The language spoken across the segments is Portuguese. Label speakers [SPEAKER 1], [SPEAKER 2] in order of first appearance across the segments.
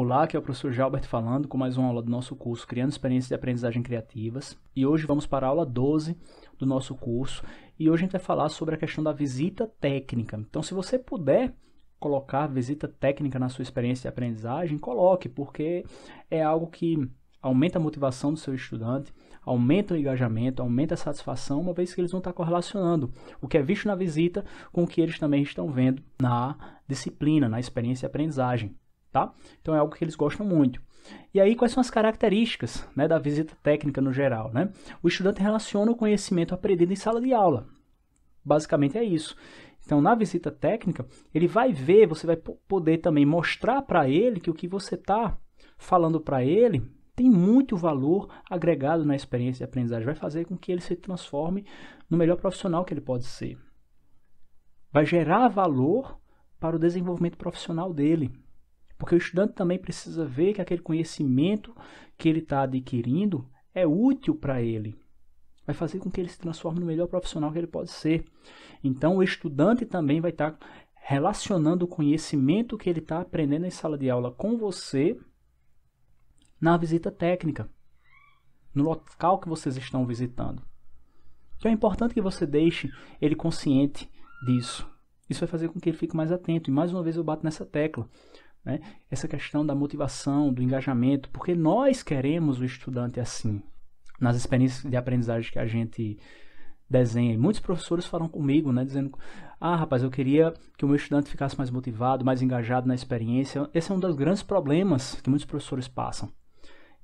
[SPEAKER 1] Olá, aqui é o professor Jalbert falando com mais uma aula do nosso curso Criando Experiências de Aprendizagem Criativas. E hoje vamos para a aula 12 do nosso curso. E hoje a gente vai falar sobre a questão da visita técnica. Então, se você puder colocar visita técnica na sua experiência de aprendizagem, coloque, porque é algo que aumenta a motivação do seu estudante, aumenta o engajamento, aumenta a satisfação, uma vez que eles vão estar correlacionando o que é visto na visita com o que eles também estão vendo na disciplina, na experiência de aprendizagem tá? Então é algo que eles gostam muito. E aí, quais são as características né, da visita técnica no geral? Né? O estudante relaciona o conhecimento aprendido em sala de aula. Basicamente é isso. Então, na visita técnica, ele vai ver, você vai poder também mostrar para ele que o que você está falando para ele tem muito valor agregado na experiência de aprendizagem. Vai fazer com que ele se transforme no melhor profissional que ele pode ser. Vai gerar valor para o desenvolvimento profissional dele. Porque o estudante também precisa ver que aquele conhecimento que ele está adquirindo é útil para ele. Vai fazer com que ele se transforme no melhor profissional que ele pode ser. Então, o estudante também vai estar tá relacionando o conhecimento que ele está aprendendo em sala de aula com você na visita técnica, no local que vocês estão visitando. Então é importante que você deixe ele consciente disso. Isso vai fazer com que ele fique mais atento. E mais uma vez eu bato nessa tecla. Né? Essa questão da motivação, do engajamento, porque nós queremos o estudante assim. Nas experiências de aprendizagem que a gente desenha, muitos professores falam comigo, né, dizendo: Ah, rapaz, eu queria que o meu estudante ficasse mais motivado, mais engajado na experiência. Esse é um dos grandes problemas que muitos professores passam.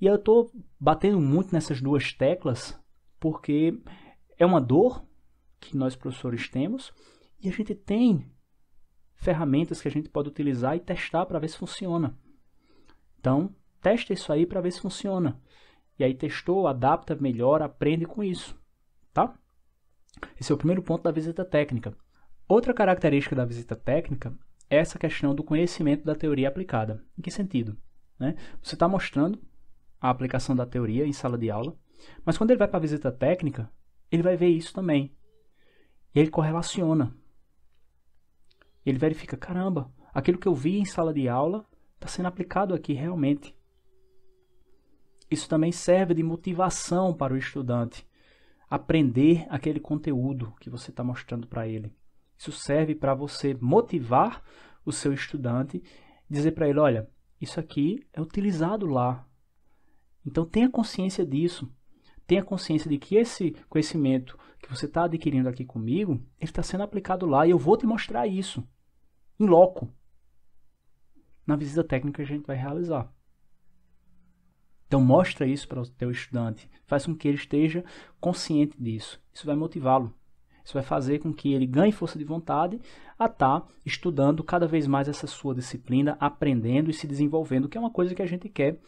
[SPEAKER 1] E eu estou batendo muito nessas duas teclas porque é uma dor que nós professores temos e a gente tem ferramentas que a gente pode utilizar e testar para ver se funciona. Então, testa isso aí para ver se funciona. E aí testou, adapta, melhora, aprende com isso, tá? Esse é o primeiro ponto da visita técnica. Outra característica da visita técnica é essa questão do conhecimento da teoria aplicada. Em que sentido? Né? Você está mostrando a aplicação da teoria em sala de aula, mas quando ele vai para a visita técnica, ele vai ver isso também. E ele correlaciona. E ele verifica: caramba, aquilo que eu vi em sala de aula está sendo aplicado aqui realmente. Isso também serve de motivação para o estudante aprender aquele conteúdo que você está mostrando para ele. Isso serve para você motivar o seu estudante, dizer para ele: olha, isso aqui é utilizado lá. Então tenha consciência disso. Tenha consciência de que esse conhecimento que você está adquirindo aqui comigo, ele está sendo aplicado lá e eu vou te mostrar isso em loco na visita técnica que a gente vai realizar. Então mostra isso para o teu estudante, faz com que ele esteja consciente disso. Isso vai motivá-lo. Isso vai fazer com que ele ganhe força de vontade a estar tá estudando cada vez mais essa sua disciplina, aprendendo e se desenvolvendo, que é uma coisa que a gente quer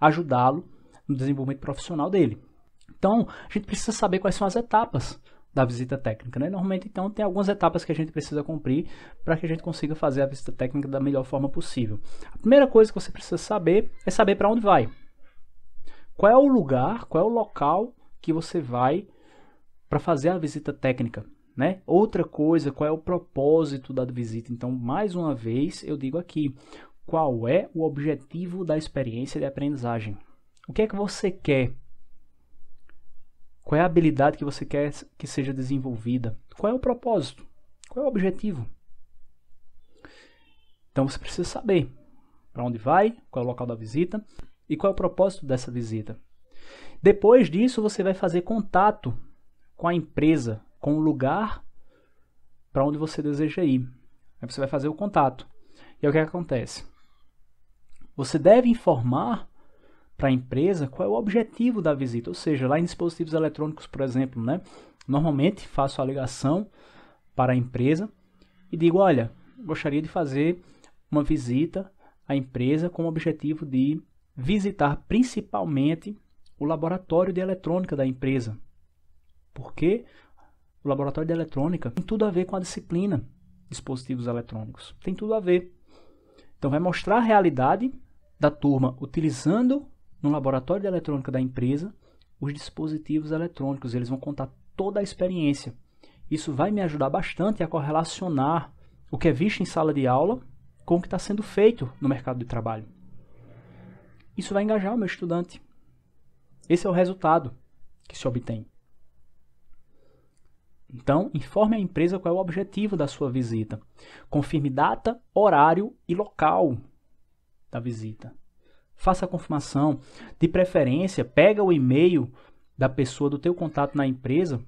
[SPEAKER 1] ajudá-lo no desenvolvimento profissional dele. Então, a gente precisa saber quais são as etapas da visita técnica. Né? Normalmente, então, tem algumas etapas que a gente precisa cumprir para que a gente consiga fazer a visita técnica da melhor forma possível. A primeira coisa que você precisa saber é saber para onde vai. Qual é o lugar, qual é o local que você vai para fazer a visita técnica. Né? Outra coisa, qual é o propósito da visita? Então, mais uma vez, eu digo aqui, qual é o objetivo da experiência de aprendizagem? O que é que você quer qual é a habilidade que você quer que seja desenvolvida? Qual é o propósito? Qual é o objetivo? Então você precisa saber para onde vai, qual é o local da visita e qual é o propósito dessa visita. Depois disso, você vai fazer contato com a empresa, com o lugar para onde você deseja ir. Aí você vai fazer o contato. E o que acontece? Você deve informar para a empresa qual é o objetivo da visita. Ou seja, lá em dispositivos eletrônicos, por exemplo, né? Normalmente faço a ligação para a empresa e digo: olha, gostaria de fazer uma visita à empresa com o objetivo de visitar principalmente o laboratório de eletrônica da empresa. Porque o laboratório de eletrônica tem tudo a ver com a disciplina dispositivos eletrônicos. Tem tudo a ver. Então vai mostrar a realidade da turma utilizando no laboratório de eletrônica da empresa os dispositivos eletrônicos. Eles vão contar toda a experiência. Isso vai me ajudar bastante a correlacionar o que é visto em sala de aula com o que está sendo feito no mercado de trabalho. Isso vai engajar o meu estudante. Esse é o resultado que se obtém. Então, informe a empresa qual é o objetivo da sua visita. Confirme data, horário e local da visita. Faça a confirmação. De preferência, pega o e-mail da pessoa do teu contato na empresa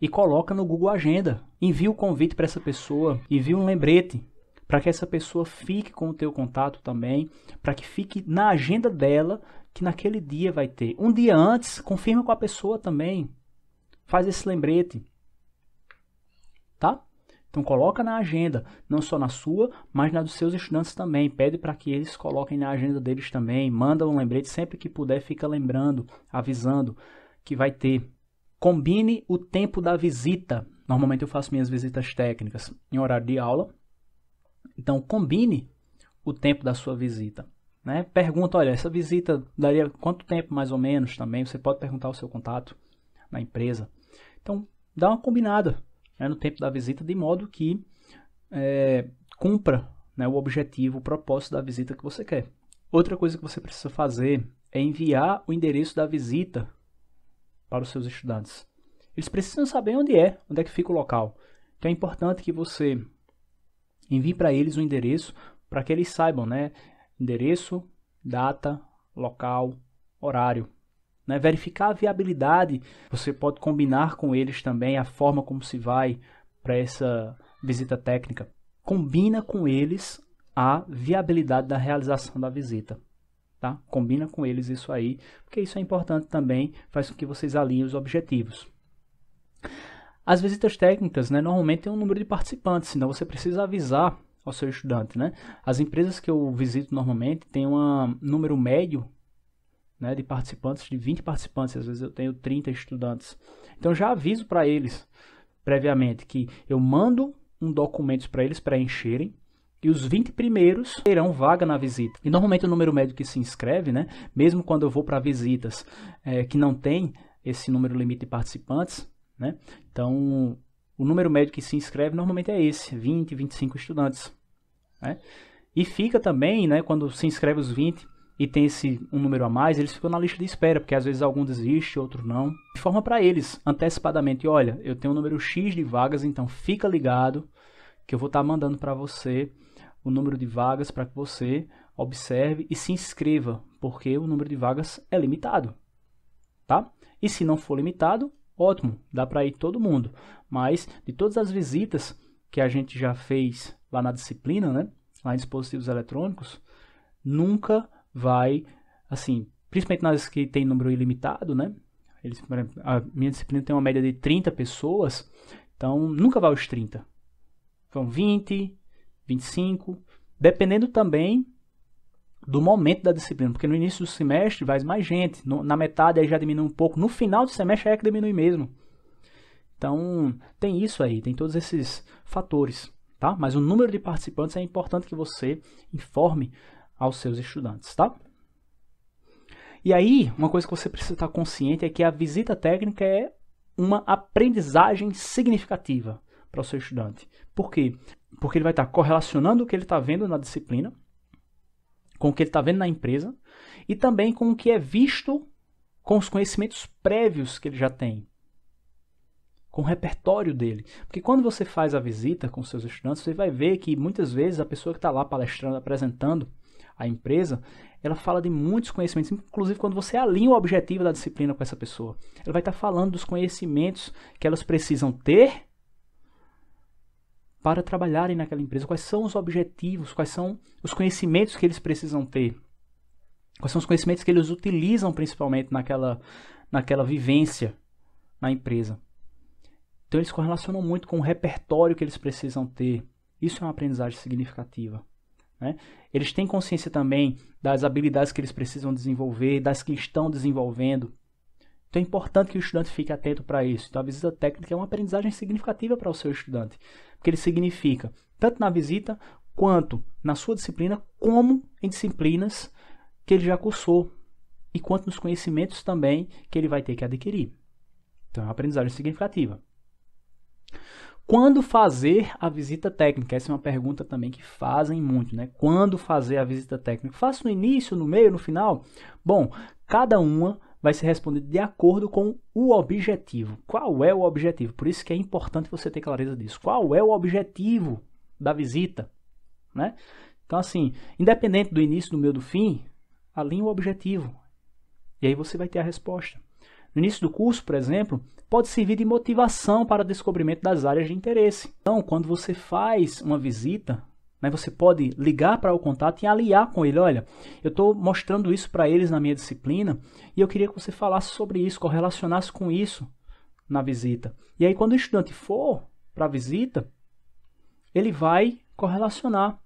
[SPEAKER 1] e coloca no Google Agenda. Envia o convite para essa pessoa, envia um lembrete para que essa pessoa fique com o teu contato também, para que fique na agenda dela que naquele dia vai ter. Um dia antes, confirma com a pessoa também. Faz esse lembrete. Tá? Então coloca na agenda, não só na sua, mas na dos seus estudantes também. Pede para que eles coloquem na agenda deles também. Manda um lembrete sempre que puder, fica lembrando, avisando que vai ter. Combine o tempo da visita. Normalmente eu faço minhas visitas técnicas em horário de aula. Então combine o tempo da sua visita. Né? Pergunta, olha, essa visita daria quanto tempo mais ou menos também? Você pode perguntar o seu contato na empresa. Então, dá uma combinada né, no tempo da visita, de modo que é, cumpra né, o objetivo, o propósito da visita que você quer. Outra coisa que você precisa fazer é enviar o endereço da visita para os seus estudantes. Eles precisam saber onde é, onde é que fica o local. Então é importante que você envie para eles o endereço para que eles saibam, né? Endereço, data, local, horário. Né? Verificar a viabilidade. Você pode combinar com eles também a forma como se vai para essa visita técnica. Combina com eles a viabilidade da realização da visita. Tá? Combina com eles isso aí, porque isso é importante também, faz com que vocês alinhem os objetivos. As visitas técnicas, né, normalmente tem um número de participantes, senão você precisa avisar ao seu estudante, né? As empresas que eu visito normalmente têm um número médio né, de participantes, de 20 participantes, às vezes eu tenho 30 estudantes. Então já aviso para eles previamente que eu mando um documento para eles preencherem e os 20 primeiros terão vaga na visita. E normalmente o número médio que se inscreve, né, mesmo quando eu vou para visitas é, que não tem esse número limite de participantes, né, então o número médio que se inscreve normalmente é esse, 20, 25 estudantes. Né? E fica também, né, quando se inscreve os 20, e tem esse um número a mais, eles ficam na lista de espera, porque às vezes algum desiste, outro não. Informa para eles antecipadamente, olha, eu tenho um número X de vagas, então fica ligado que eu vou estar tá mandando para você o número de vagas para que você observe e se inscreva, porque o número de vagas é limitado, tá? E se não for limitado, ótimo, dá para ir todo mundo. Mas de todas as visitas que a gente já fez lá na disciplina, né, lá em dispositivos eletrônicos, nunca vai, assim, principalmente nas que tem número ilimitado, né? Eles, a minha disciplina tem uma média de 30 pessoas, então nunca vai aos 30. São 20, 25, dependendo também do momento da disciplina, porque no início do semestre vai mais gente, no, na metade aí já diminui um pouco, no final do semestre é que diminui mesmo. Então, tem isso aí, tem todos esses fatores, tá? Mas o número de participantes é importante que você informe aos seus estudantes, tá? E aí, uma coisa que você precisa estar consciente é que a visita técnica é uma aprendizagem significativa para o seu estudante. Por quê? Porque ele vai estar correlacionando o que ele está vendo na disciplina com o que ele está vendo na empresa e também com o que é visto com os conhecimentos prévios que ele já tem, com o repertório dele. Porque quando você faz a visita com seus estudantes, você vai ver que muitas vezes a pessoa que está lá palestrando, apresentando, a empresa, ela fala de muitos conhecimentos, inclusive quando você alinha o objetivo da disciplina com essa pessoa. Ela vai estar falando dos conhecimentos que elas precisam ter para trabalharem naquela empresa, quais são os objetivos, quais são os conhecimentos que eles precisam ter, quais são os conhecimentos que eles utilizam principalmente naquela, naquela vivência na empresa. Então eles correlacionam muito com o repertório que eles precisam ter. Isso é uma aprendizagem significativa. Né? Eles têm consciência também das habilidades que eles precisam desenvolver, das que estão desenvolvendo. Então é importante que o estudante fique atento para isso. Então a visita técnica é uma aprendizagem significativa para o seu estudante, porque ele significa, tanto na visita quanto na sua disciplina, como em disciplinas que ele já cursou e quanto nos conhecimentos também que ele vai ter que adquirir. Então é uma aprendizagem significativa. Quando fazer a visita técnica? Essa é uma pergunta também que fazem muito, né? Quando fazer a visita técnica? Faço no início, no meio, no final? Bom, cada uma vai ser respondida de acordo com o objetivo. Qual é o objetivo? Por isso que é importante você ter clareza disso. Qual é o objetivo da visita, né? Então assim, independente do início, do meio, do fim, alinhe o objetivo. E aí você vai ter a resposta no início do curso, por exemplo, pode servir de motivação para o descobrimento das áreas de interesse. Então, quando você faz uma visita, né, você pode ligar para o contato e aliar com ele. Olha, eu estou mostrando isso para eles na minha disciplina e eu queria que você falasse sobre isso, correlacionasse com isso na visita. E aí, quando o estudante for para a visita, ele vai correlacionar.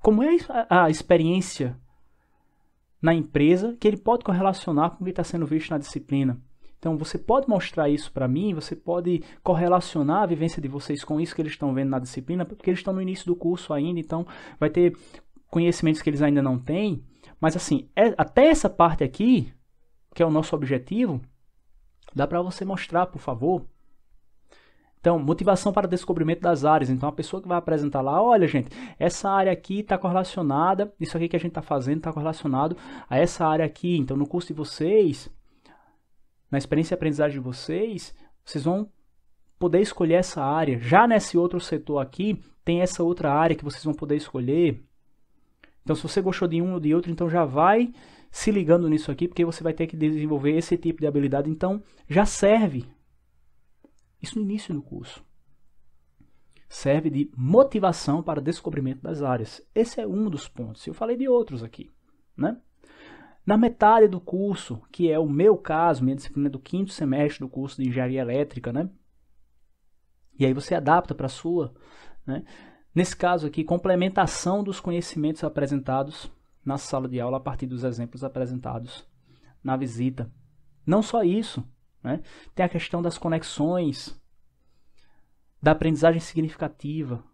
[SPEAKER 1] Como é a experiência na empresa que ele pode correlacionar com o que está sendo visto na disciplina. Então você pode mostrar isso para mim, você pode correlacionar a vivência de vocês com isso que eles estão vendo na disciplina, porque eles estão no início do curso ainda, então vai ter conhecimentos que eles ainda não têm. Mas assim, é, até essa parte aqui, que é o nosso objetivo, dá para você mostrar, por favor, então, motivação para descobrimento das áreas. Então, a pessoa que vai apresentar lá, olha, gente, essa área aqui está correlacionada, isso aqui que a gente está fazendo está correlacionado a essa área aqui. Então, no curso de vocês, na experiência e aprendizagem de vocês, vocês vão poder escolher essa área. Já nesse outro setor aqui, tem essa outra área que vocês vão poder escolher. Então, se você gostou de um ou de outro, então já vai se ligando nisso aqui, porque você vai ter que desenvolver esse tipo de habilidade. Então, já serve isso no início do curso. Serve de motivação para descobrimento das áreas. Esse é um dos pontos. Eu falei de outros aqui, né? Na metade do curso, que é o meu caso, minha disciplina é do quinto semestre do curso de engenharia elétrica, né? E aí você adapta para a sua, né? Nesse caso aqui, complementação dos conhecimentos apresentados na sala de aula a partir dos exemplos apresentados na visita. Não só isso, né? Tem a questão das conexões, da aprendizagem significativa,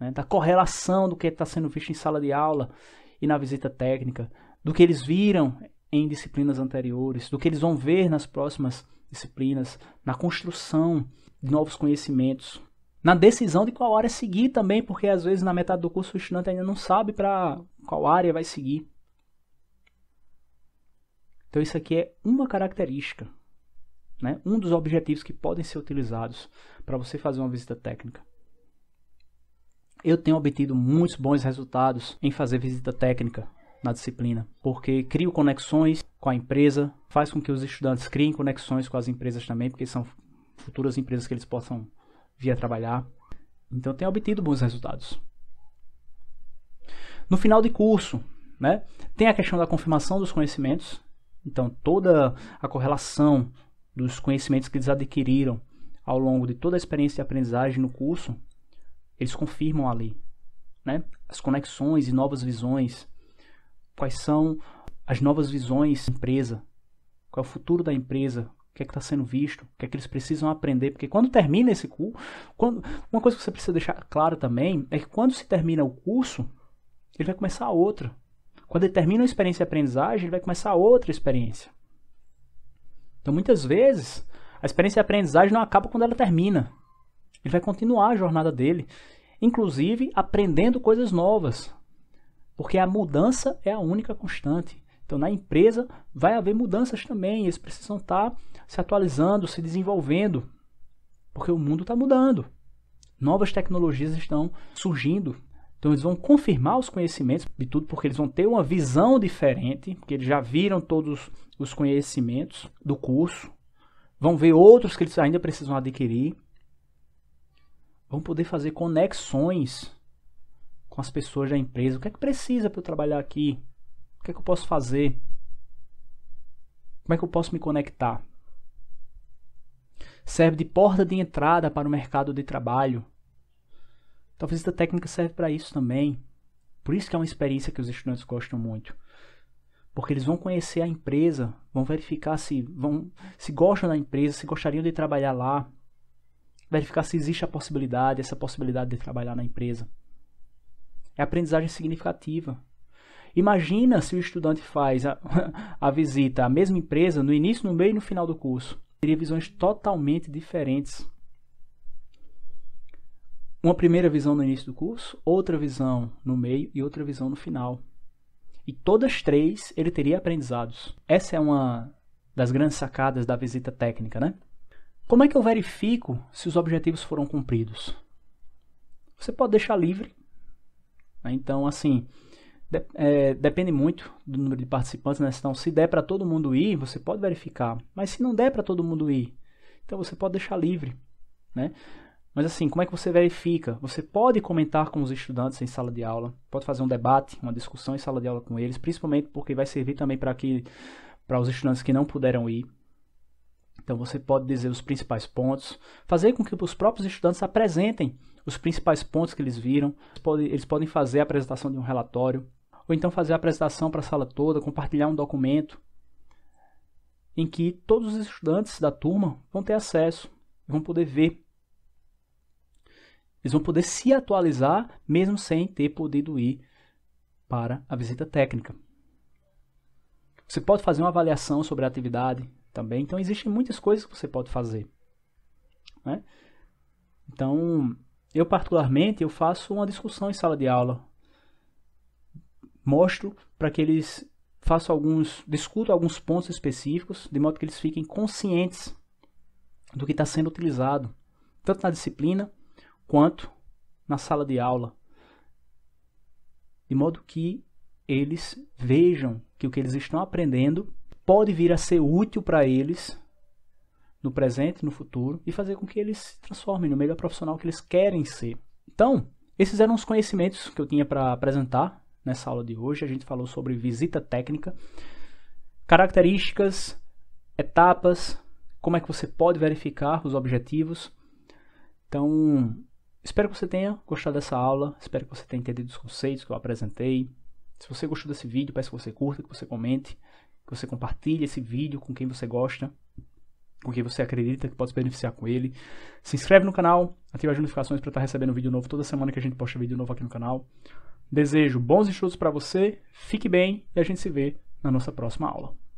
[SPEAKER 1] né? da correlação do que está sendo visto em sala de aula e na visita técnica, do que eles viram em disciplinas anteriores, do que eles vão ver nas próximas disciplinas, na construção de novos conhecimentos, na decisão de qual área seguir também, porque às vezes na metade do curso o estudante ainda não sabe para qual área vai seguir. Então isso aqui é uma característica né? Um dos objetivos que podem ser utilizados para você fazer uma visita técnica. Eu tenho obtido muitos bons resultados em fazer visita técnica na disciplina, porque crio conexões com a empresa, faz com que os estudantes criem conexões com as empresas também, porque são futuras empresas que eles possam vir a trabalhar. Então, tenho obtido bons resultados. No final de curso, né, tem a questão da confirmação dos conhecimentos. Então, toda a correlação dos conhecimentos que eles adquiriram ao longo de toda a experiência de aprendizagem no curso, eles confirmam ali, né? As conexões e novas visões. Quais são as novas visões da empresa? Qual é o futuro da empresa? O que é que está sendo visto? O que é que eles precisam aprender? Porque quando termina esse curso, quando, uma coisa que você precisa deixar claro também é que quando se termina o curso, ele vai começar outra. Quando ele termina a experiência de aprendizagem, ele vai começar outra experiência. Então, muitas vezes, a experiência de aprendizagem não acaba quando ela termina. Ele vai continuar a jornada dele, inclusive aprendendo coisas novas, porque a mudança é a única constante. Então, na empresa, vai haver mudanças também. Eles precisam estar se atualizando, se desenvolvendo, porque o mundo está mudando. Novas tecnologias estão surgindo então eles vão confirmar os conhecimentos, de tudo porque eles vão ter uma visão diferente, porque eles já viram todos os conhecimentos do curso, vão ver outros que eles ainda precisam adquirir, vão poder fazer conexões com as pessoas da empresa. O que é que precisa para eu trabalhar aqui? O que é que eu posso fazer? Como é que eu posso me conectar? Serve de porta de entrada para o mercado de trabalho. Então, a visita técnica serve para isso também. Por isso que é uma experiência que os estudantes gostam muito. Porque eles vão conhecer a empresa, vão verificar se vão se gostam da empresa, se gostariam de trabalhar lá, verificar se existe a possibilidade, essa possibilidade de trabalhar na empresa. É aprendizagem significativa. Imagina se o estudante faz a, a visita à mesma empresa no início, no meio e no final do curso. Teria visões totalmente diferentes uma primeira visão no início do curso, outra visão no meio e outra visão no final. E todas três ele teria aprendizados. Essa é uma das grandes sacadas da visita técnica, né? Como é que eu verifico se os objetivos foram cumpridos? Você pode deixar livre. Né? Então, assim, de, é, depende muito do número de participantes, né? Então, se der para todo mundo ir, você pode verificar. Mas se não der para todo mundo ir, então você pode deixar livre, né? Mas assim, como é que você verifica? Você pode comentar com os estudantes em sala de aula, pode fazer um debate, uma discussão em sala de aula com eles, principalmente porque vai servir também para que para os estudantes que não puderam ir. Então você pode dizer os principais pontos, fazer com que os próprios estudantes apresentem os principais pontos que eles viram. Eles podem fazer a apresentação de um relatório, ou então fazer a apresentação para a sala toda, compartilhar um documento em que todos os estudantes da turma vão ter acesso, vão poder ver eles vão poder se atualizar mesmo sem ter podido ir para a visita técnica. Você pode fazer uma avaliação sobre a atividade também. Então, existem muitas coisas que você pode fazer. Né? Então, eu particularmente, eu faço uma discussão em sala de aula. Mostro para que eles façam alguns, discuto alguns pontos específicos, de modo que eles fiquem conscientes do que está sendo utilizado, tanto na disciplina quanto na sala de aula, de modo que eles vejam que o que eles estão aprendendo pode vir a ser útil para eles no presente, no futuro e fazer com que eles se transformem no melhor profissional que eles querem ser. Então, esses eram os conhecimentos que eu tinha para apresentar nessa aula de hoje. A gente falou sobre visita técnica, características, etapas, como é que você pode verificar os objetivos. Então, Espero que você tenha gostado dessa aula, espero que você tenha entendido os conceitos que eu apresentei. Se você gostou desse vídeo, peço que você curta, que você comente, que você compartilhe esse vídeo com quem você gosta, com quem você acredita que pode se beneficiar com ele. Se inscreve no canal, ativa as notificações para estar tá recebendo vídeo novo toda semana que a gente posta vídeo novo aqui no canal. Desejo bons estudos para você, fique bem e a gente se vê na nossa próxima aula.